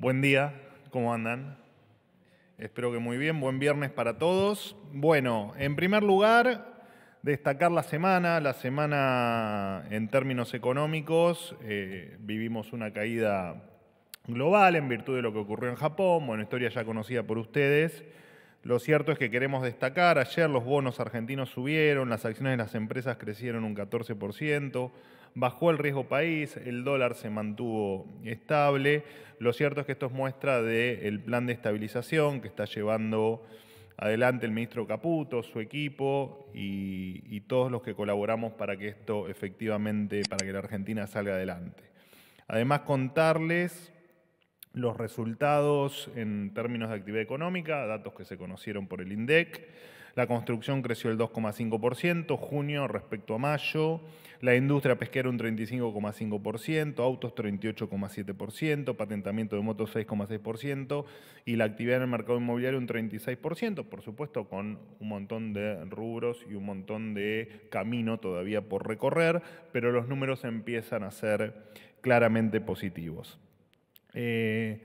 Buen día, ¿cómo andan? Espero que muy bien, buen viernes para todos. Bueno, en primer lugar, destacar la semana. La semana en términos económicos, eh, vivimos una caída global en virtud de lo que ocurrió en Japón, bueno, historia ya conocida por ustedes. Lo cierto es que queremos destacar, ayer los bonos argentinos subieron, las acciones de las empresas crecieron un 14%, bajó el riesgo país, el dólar se mantuvo estable. Lo cierto es que esto es muestra del plan de estabilización que está llevando adelante el ministro Caputo, su equipo y, todos los que colaboramos para que esto efectivamente, para que la Argentina salga adelante. Además, contarles los resultados en términos de actividad económica, datos que se conocieron por el INDEC. La construcción creció el 2,5%, junio respecto a mayo. La industria pesquera un 35,5%, autos 38,7%, patentamiento de motos 6,6% y la actividad en el mercado inmobiliario un 36%, por supuesto con un montón de rubros y un montón de camino todavía por recorrer, pero los números empiezan a ser claramente positivos. Eh,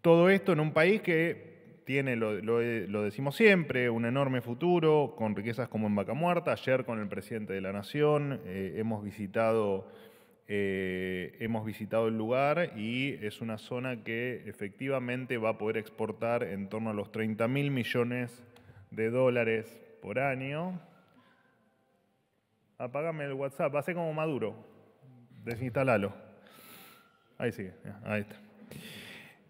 todo esto en un país que tiene, lo, decimos siempre, un enorme futuro, con riquezas como en Vaca Muerta. Ayer con el presidente de la Nación eh, hemos, visitado, eh, hemos visitado el lugar y es una zona que efectivamente va a poder exportar en torno a los 30 mil millones de dólares por año. Apágame el WhatsApp, ser como Maduro, desinstalalo. Ahí sigue, ahí está.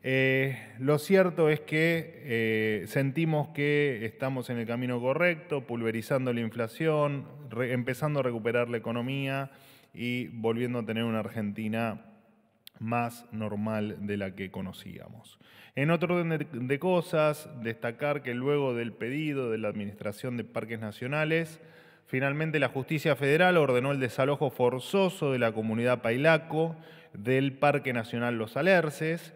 Eh, lo cierto es que eh, sentimos que estamos en el camino correcto, pulverizando la inflación, empezando a recuperar la economía y volviendo a tener una Argentina más normal de la que conocíamos. En otro orden de, de cosas, destacar que luego del pedido de la Administración de Parques Nacionales, Finalmente, la justicia federal ordenó el desalojo forzoso de la comunidad Pailaco del Parque Nacional Los Alerces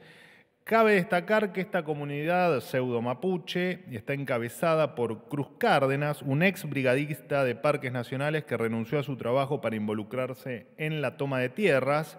Cabe destacar que esta comunidad pseudo-mapuche está encabezada por Cruz Cárdenas, un ex brigadista de parques nacionales que renunció a su trabajo para involucrarse en la toma de tierras.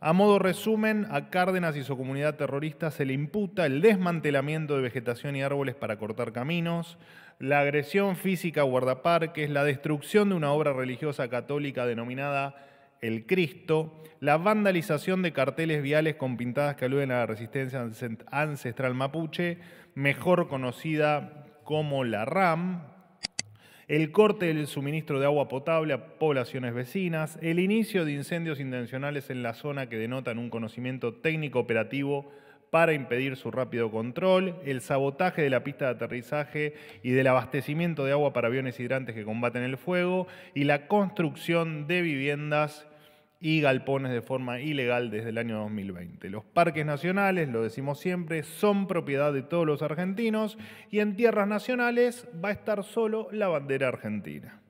A modo resumen, a Cárdenas y su comunidad terrorista se le imputa el desmantelamiento de vegetación y árboles para cortar caminos, la agresión física a guardaparques, la destrucción de una obra religiosa católica denominada el Cristo, la vandalización de carteles viales con pintadas que aluden a la resistencia ancestral mapuche, mejor conocida como la RAM, el corte del suministro de agua potable a poblaciones vecinas, el inicio de incendios intencionales en la zona que denotan un conocimiento técnico operativo para impedir su rápido control, el sabotaje de la pista de aterrizaje y del abastecimiento de agua para aviones hidrantes que combaten el fuego y la construcción de viviendas y galpones de forma ilegal desde el año 2020. Los parques nacionales, lo decimos siempre, son propiedad de todos los argentinos y en tierras nacionales va a estar solo la bandera argentina.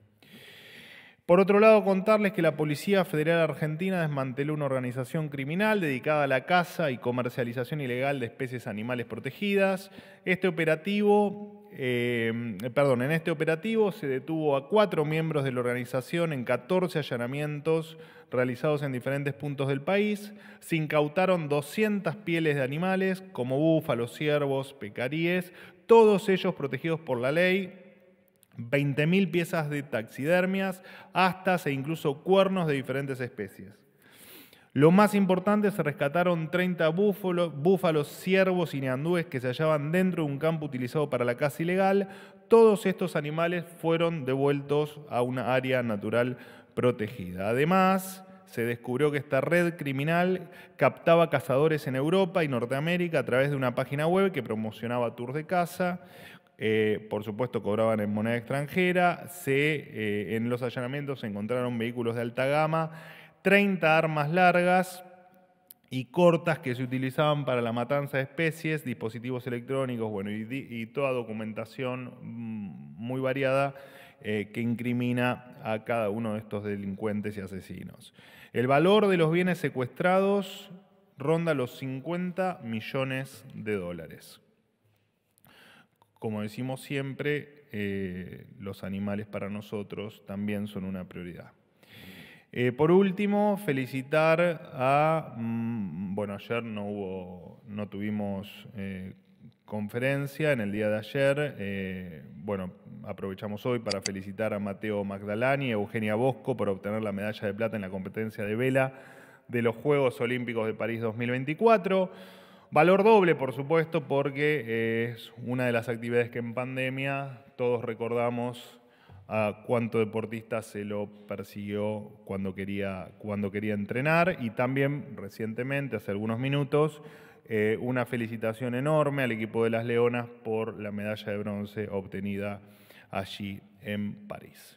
Por otro lado, contarles que la Policía Federal Argentina desmanteló una organización criminal dedicada a la caza y comercialización ilegal de especies animales protegidas. Este operativo, eh, perdón, en este operativo se detuvo a cuatro miembros de la organización en 14 allanamientos realizados en diferentes puntos del país. Se incautaron 200 pieles de animales como búfalos, ciervos, pecaríes, todos ellos protegidos por la ley 20.000 piezas de taxidermias, astas e incluso cuernos de diferentes especies. Lo más importante, se rescataron 30 búfalos, ciervos y neandúes que se hallaban dentro de un campo utilizado para la caza ilegal. Todos estos animales fueron devueltos a una área natural protegida. Además, se descubrió que esta red criminal captaba cazadores en Europa y Norteamérica a través de una página web que promocionaba tours de caza. Eh, por supuesto, cobraban en moneda extranjera. Se, eh, en los allanamientos se encontraron vehículos de alta gama, 30 armas largas y cortas que se utilizaban para la matanza de especies, dispositivos electrónicos, y, toda documentación mm, muy variada eh, que incrimina a cada uno de estos delincuentes y asesinos. El valor de los bienes secuestrados ronda los 50 millones de dólares como decimos siempre, eh, los animales para nosotros también son una prioridad. Eh, por último, felicitar a, mm, bueno, ayer no hubo, no tuvimos eh, conferencia, en el día de ayer, bueno, aprovechamos hoy para felicitar a Mateo Magdalani y Eugenia Bosco por obtener la medalla de plata en la competencia de vela de los Juegos Olímpicos de París 2024. Valor doble, por supuesto, porque eh, es una de las actividades que en pandemia todos recordamos a cuánto deportista se lo persiguió cuando quería, cuando quería entrenar y también recientemente, hace algunos minutos, eh, una felicitación enorme al equipo de las Leonas por la medalla de bronce obtenida allí en París.